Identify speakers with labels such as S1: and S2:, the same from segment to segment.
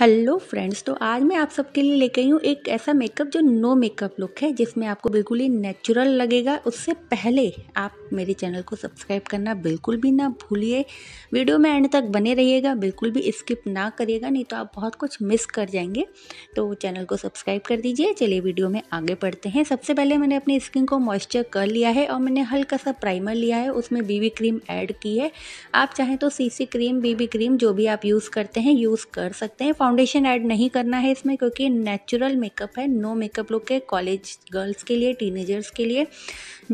S1: hello friends तो आज मैं आप सबके लिए लेके आई हूँ एक ऐसा मेकअप जो नो मेकअप लुक है जिसमें आपको बिल्कुल ही नेचुरल लगेगा उससे पहले आप मेरे चैनल को सब्सक्राइब करना बिल्कुल भी ना भूलिए वीडियो में एंड तक बने रहिएगा बिल्कुल भी स्किप ना करिएगा नहीं तो आप बहुत कुछ मिस कर जाएंगे तो चैनल को सब्सक्राइब कर दीजिए चलिए वीडियो में आगे बढ़ते हैं सबसे पहले मैंने अपनी स्किन को मॉइस्चर कर लिया है और मैंने हल्का सा प्राइमर लिया है उसमें बीबी क्रीम ऐड की है आप चाहें तो सी क्रीम बीबी क्रीम जो भी आप यूज़ करते हैं यूज़ कर सकते हैं फाउंडेशन ऐड नहीं करना है इसमें क्योंकि नेचुरल मेकअप है नो मेकअप लुक है कॉलेज गर्ल्स के लिए टीनेजर्स के लिए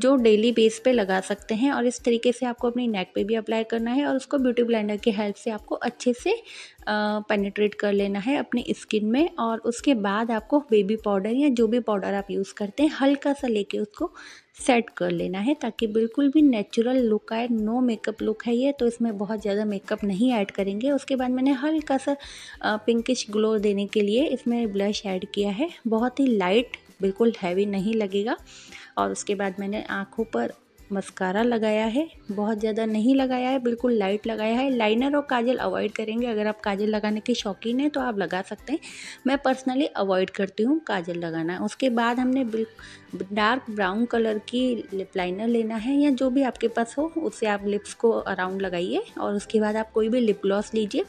S1: जो डेली बेस पे लगा सकते हैं और इस तरीके से आपको अपनी नेक पे भी अप्लाई करना है और उसको ब्यूटी ब्लेंडर की हेल्प से आपको अच्छे से पेनिट्रेट कर लेना है अपने स्किन में और उसके बाद आपको बेबी पाउडर या जो भी पाउडर आप यूज़ करते हैं हल्का सा लेके उसको सेट कर लेना है ताकि बिल्कुल भी नेचुरल लुक आए नो मेकअप लुक है ये तो इसमें बहुत ज़्यादा मेकअप नहीं ऐड करेंगे उसके बाद मैंने हल्का सा पिंकिश ग्लो देने के लिए इसमें ब्लश ऐड किया है बहुत ही लाइट बिल्कुल हैवी नहीं लगेगा और उसके बाद मैंने आँखों पर मस्कारा लगाया है बहुत ज़्यादा नहीं लगाया है बिल्कुल लाइट लगाया है लाइनर और काजल अवॉइड करेंगे अगर आप काजल लगाने के शौकीन हैं तो आप लगा सकते हैं मैं पर्सनली अवॉइड करती हूँ काजल लगाना उसके बाद हमने डार्क ब्राउन कलर की लिप लाइनर लेना है या जो भी आपके पास हो उससे आप लिप्स को अराउंड लगाइए और उसके बाद आप कोई भी लिप ग्लॉस लीजिए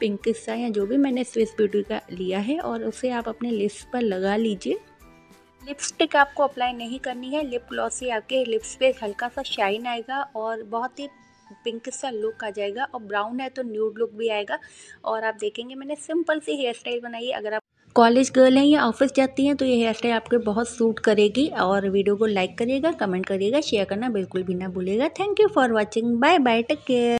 S1: पिंक सा या जो भी मैंने स्विस ब्यूटी का लिया है और उसे आप अपने लिप्स पर लगा लीजिए लिपस्टिक आपको अप्लाई नहीं करनी है लिप ग्लॉस ही आपके लिप्स पे हल्का सा शाइन आएगा और बहुत ही पिंक सा लुक आ जाएगा और ब्राउन है तो न्यूड लुक भी आएगा और आप देखेंगे मैंने सिंपल सी हेयर स्टाइल बनाई है अगर आप कॉलेज गर्ल हैं या ऑफिस जाती हैं तो ये हेयर स्टाइल आपके बहुत सूट करेगी और वीडियो को लाइक करिएगा कमेंट करिएगा शेयर करना बिल्कुल भी ना भूलेगा thank you for watching bye bye take care